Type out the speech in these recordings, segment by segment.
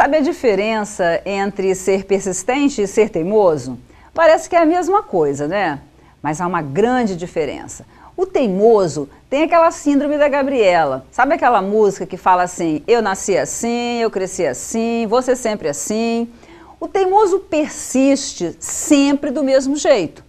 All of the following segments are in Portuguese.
sabe a diferença entre ser persistente e ser teimoso? Parece que é a mesma coisa, né? Mas há uma grande diferença. O teimoso tem aquela síndrome da Gabriela. Sabe aquela música que fala assim: eu nasci assim, eu cresci assim, você sempre assim? O teimoso persiste sempre do mesmo jeito.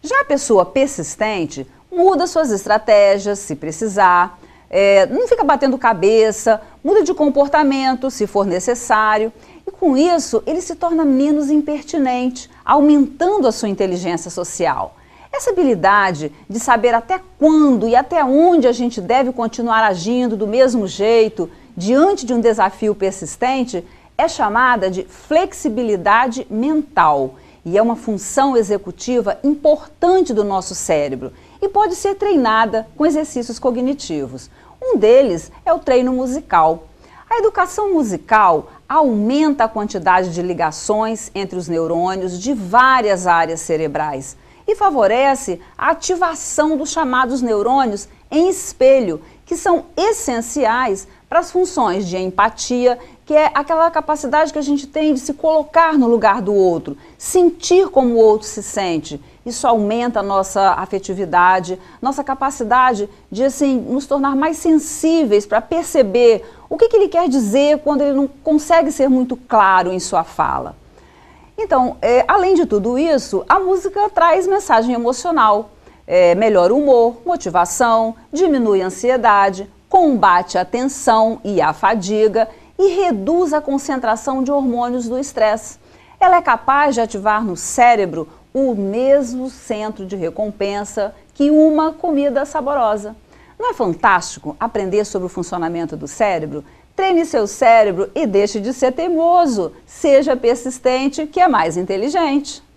Já a pessoa persistente muda suas estratégias se precisar, é, não fica batendo cabeça, muda de comportamento se for necessário. E com isso, ele se torna menos impertinente, aumentando a sua inteligência social. Essa habilidade de saber até quando e até onde a gente deve continuar agindo do mesmo jeito diante de um desafio persistente é chamada de flexibilidade mental e é uma função executiva importante do nosso cérebro e pode ser treinada com exercícios cognitivos. Um deles é o treino musical. A educação musical aumenta a quantidade de ligações entre os neurônios de várias áreas cerebrais e favorece a ativação dos chamados neurônios em espelho, que são essenciais para as funções de empatia, que é aquela capacidade que a gente tem de se colocar no lugar do outro, sentir como o outro se sente. Isso aumenta a nossa afetividade, nossa capacidade de assim, nos tornar mais sensíveis para perceber o que, que ele quer dizer quando ele não consegue ser muito claro em sua fala. Então, é, além de tudo isso, a música traz mensagem emocional. É, melhora o humor, motivação, diminui a ansiedade, combate a tensão e a fadiga e reduz a concentração de hormônios do estresse. Ela é capaz de ativar no cérebro o mesmo centro de recompensa que uma comida saborosa. Não é fantástico aprender sobre o funcionamento do cérebro? Treine seu cérebro e deixe de ser teimoso. Seja persistente, que é mais inteligente.